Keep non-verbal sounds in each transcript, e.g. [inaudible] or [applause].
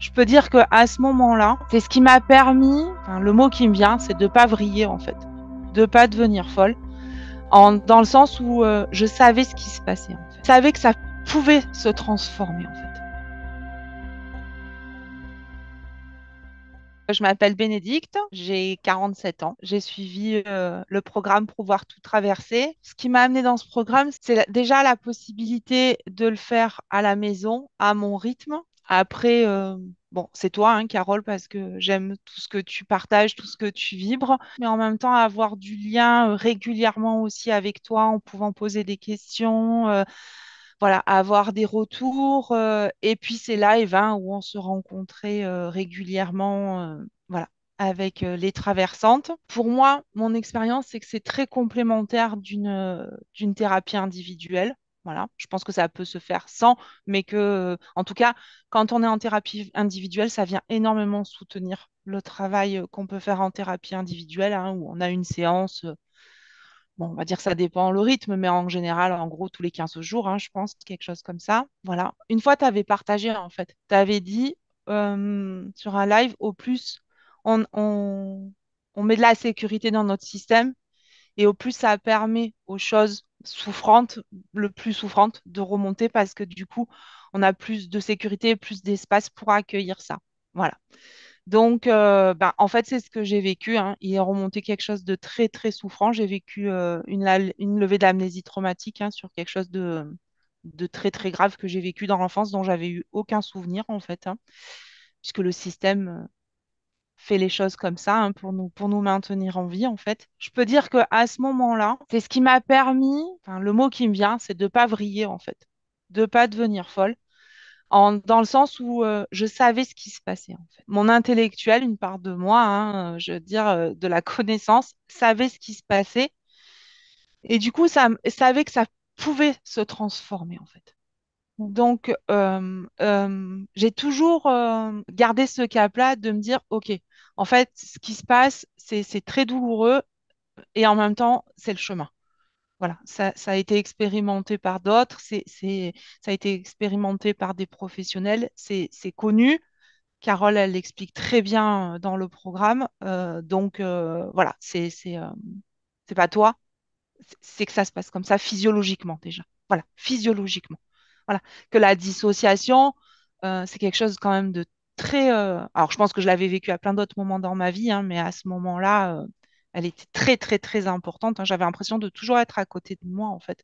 je peux dire que à ce moment-là, c'est ce qui m'a permis, enfin, le mot qui me vient, c'est de pas vriller en fait, de pas devenir folle, en, dans le sens où euh, je savais ce qui se passait. En fait. Je savais que ça pouvait se transformer en fait. Je m'appelle Bénédicte, j'ai 47 ans. J'ai suivi euh, le programme Pouvoir tout traverser. Ce qui m'a amené dans ce programme, c'est déjà la possibilité de le faire à la maison, à mon rythme, après, euh, bon, c'est toi, hein, Carole, parce que j'aime tout ce que tu partages, tout ce que tu vibres, mais en même temps, avoir du lien euh, régulièrement aussi avec toi en pouvant poser des questions. Euh, voilà, avoir des retours et puis c'est live, hein, où on se rencontrait régulièrement voilà, avec les traversantes. Pour moi, mon expérience, c'est que c'est très complémentaire d'une thérapie individuelle. Voilà, je pense que ça peut se faire sans, mais que, euh, en tout cas, quand on est en thérapie individuelle, ça vient énormément soutenir le travail euh, qu'on peut faire en thérapie individuelle, hein, où on a une séance. Euh, bon, on va dire que ça dépend le rythme, mais en général, en gros, tous les 15 jours, hein, je pense, quelque chose comme ça. Voilà. Une fois, tu avais partagé, en fait. Tu avais dit sur un live, au plus, on met de la sécurité dans notre système et au plus, ça permet aux choses souffrantes, le plus souffrantes, de remonter parce que du coup, on a plus de sécurité, plus d'espace pour accueillir ça. Voilà. Donc, euh, ben, en fait, c'est ce que j'ai vécu. Hein. Il est remonté quelque chose de très, très souffrant. J'ai vécu euh, une, levée d'amnésie traumatique hein, sur quelque chose de, très, très grave que j'ai vécu dans l'enfance, dont j'avais eu aucun souvenir, en fait, hein, puisque le système euh, fait les choses comme ça hein, pour, nous, pour nous maintenir en vie, en fait. Je peux dire qu'à ce moment-là, c'est ce qui m'a permis, le mot qui me vient, c'est de ne pas vriller, en fait, de ne pas devenir folle. dans le sens où euh, je savais ce qui se passait. En fait. Mon intellectuel, une part de moi, hein, euh, je veux dire, euh, de la [laughs] connaissance, savait ce qui se passait. Et du coup, ça savait que ça pouvait se transformer, en fait. Donc, euh, euh, j'ai toujours euh, gardé ce cap-là de me dire, OK, en fait, ce qui se passe, c'est très douloureux et en même temps, c'est le chemin. Voilà, ça, ça, a été expérimenté par d'autres, ça a été expérimenté par des professionnels, c'est connu. Carole, elle l'explique très bien dans le programme. donc, voilà, c'est pas toi, c'est que ça se passe comme ça physiologiquement déjà. Voilà, physiologiquement que la dissociation, euh, c'est quelque chose quand même de très. Euh, alors, je pense que je l'avais vécu à plein d'autres moments dans ma vie, hein, mais à ce moment-là, euh, elle était très, très, très importante. Hein. J'avais l'impression de toujours être à côté de moi, en fait,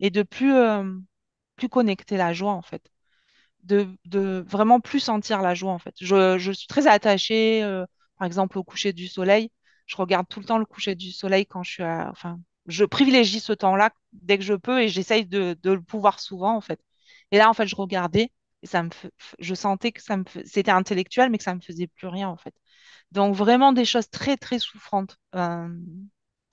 et de plus, plus connecter la joie, en fait. De, vraiment plus sentir la joie, en fait. Je, suis très attachée, par exemple, au coucher du soleil. Je regarde tout le temps le coucher du soleil quand je suis à... Enfin, je privilégie ce temps-là dès que je peux et j'essaye de, le pouvoir souvent, en fait. Et là, en fait, je regardais et ça me, je sentais que ça me, c'était intellectuel, mais que ça me faisait plus rien, en fait. Donc vraiment des choses très très souffrantes.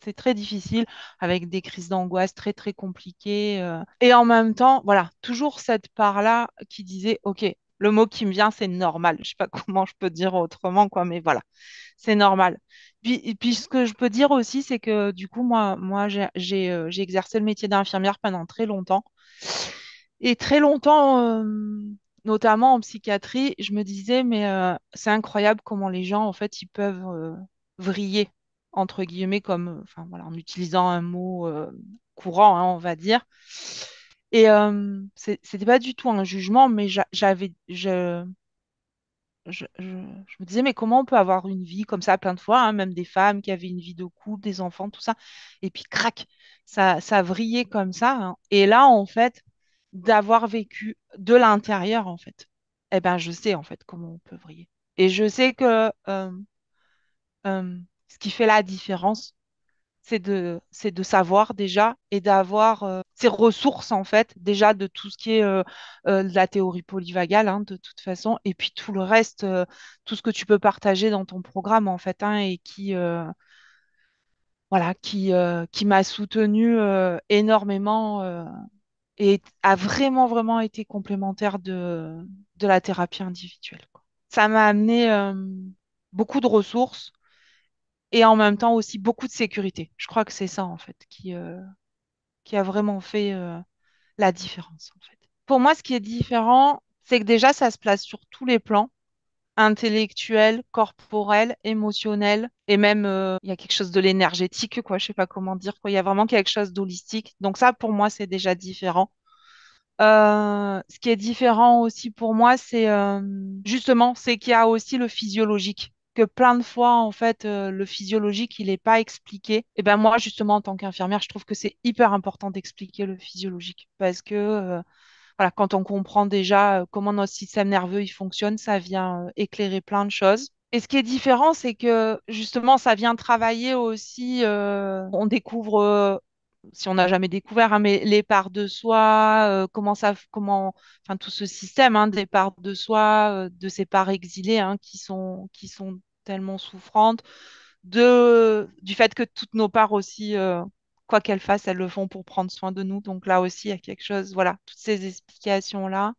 c'est très difficile avec des crises d'angoisse très très compliquées. Euh. Et en même temps, voilà, toujours cette part-là qui disait, ok, le mot qui me vient, c'est normal. Je sais pas [laughs] comment je peux dire autrement, quoi, mais voilà, c'est normal. Puis, puis ce que je peux dire aussi, c'est que du coup, moi, moi j'ai, j'ai euh, exercé le métier d'infirmière pendant très longtemps. Et très longtemps, euh, notamment en psychiatrie, je me disais, mais euh, c'est incroyable comment les gens, en fait, ils peuvent euh, vriller, entre guillemets, comme, en utilisant un mot courant, hein, on va dire. Et ce n'était pas du tout un jugement, mais j'avais, je, je, me disais, mais comment on peut avoir une vie comme ça plein de fois, hein, même des femmes qui avaient une vie de couple, des enfants, tout ça, et puis crac, ça, ça vrillait comme ça. Hein. Et là, en fait, d'avoir vécu de l'intérieur, en fait, eh ben, je sais, en fait, comment on peut briller. Et je sais que euh, euh, ce qui fait la différence, c'est de, de savoir déjà et d'avoir euh, ces ressources, en fait, déjà de tout ce qui est de la théorie polyvagale, hein, de toute façon, et puis tout le reste, tout ce que tu peux partager dans ton programme, en fait, hein, et qui voilà, qui, qui m'a soutenu énormément et a vraiment, vraiment été complémentaire de, de la thérapie individuelle. Ça m'a amené euh, beaucoup de ressources et en même temps aussi beaucoup de sécurité. Je crois que c'est ça, en fait, qui, euh, qui a vraiment fait euh, la différence, en fait. Pour moi, ce qui est différent, c'est que déjà, ça se place sur tous les plans intellectuel, corporel, émotionnel et même euh, il y a quelque chose de l'énergétique quoi, je sais pas comment dire quoi, il y a vraiment quelque chose d'holistique. Donc ça pour moi c'est déjà différent. Euh, ce qui est différent aussi pour moi c'est euh, justement c'est qu'il y a aussi le physiologique que plein de fois en fait le physiologique il n'est pas expliqué. Et ben moi justement en tant qu'infirmière je trouve que c'est hyper important d'expliquer le physiologique parce que quand on comprend déjà comment notre système nerveux il fonctionne, ça vient éclairer plein de choses. Et ce qui est différent, c'est que justement, ça vient travailler aussi, on découvre, si on n'a jamais découvert, hein, mais les parts de soi, comment ça, comment, enfin tout ce système hein, des parts de soi, de ces parts exilées hein, qui, sont, qui sont tellement souffrantes, de, du fait que toutes nos parts aussi quoi qu'elles fassent, elles le font pour prendre soin de nous. Donc là aussi, il y a quelque chose, voilà, toutes ces explications-là.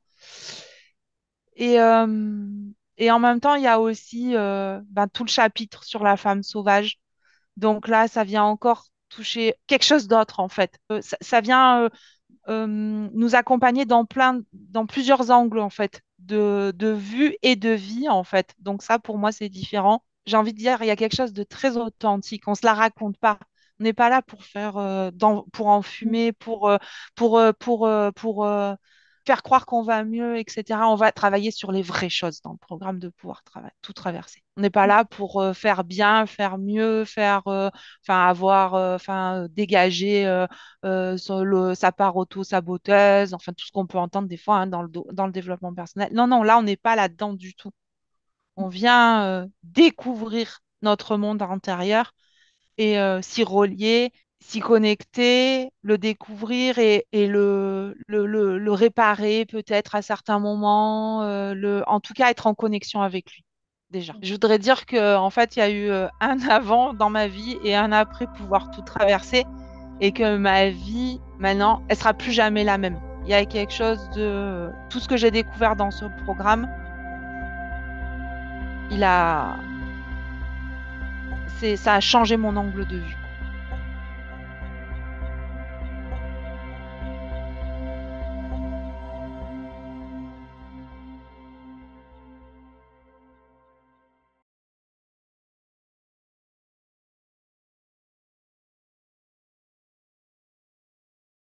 Et, euh, en même temps, il y a aussi euh, ben, tout le chapitre sur la femme sauvage. Donc là, ça vient encore toucher quelque chose d'autre, en fait. Euh, ça, vient nous accompagner dans, plein, dans plusieurs angles, en fait, de, de vue et de vie, en fait. Donc ça, pour moi, c'est différent j'ai envie de dire, il y a quelque chose de très authentique. On ne se la raconte pas. On n'est pas là pour faire, euh, pour en mmh. pour, euh, pour, euh, pour, pour faire croire qu'on va mieux, etc. On va travailler sur les vraies choses dans le programme de pouvoir travailler, tout traverser. On n'est pas mmh. là pour faire bien, faire mieux, faire, enfin avoir, enfin dégager le, sa part auto-saboteuse, enfin tout ce qu'on peut entendre des fois hein, dans, le, dans le développement personnel. Non, non, là on n'est pas là-dedans du tout. On vient découvrir notre monde intérieur et euh, s'y relier, s'y connecter, le découvrir et, le, le, le, réparer peut-être à certains moments, euh, le, en tout cas être en connexion avec lui déjà. Mmh. Je voudrais dire que en fait il y a eu euh, un [laughs] avant dans ma vie et un après pouvoir tout traverser et que ma vie maintenant elle sera plus jamais la même. Il y a quelque chose de tout ce que j'ai découvert dans ce programme, il a ça a changé mon angle de vue.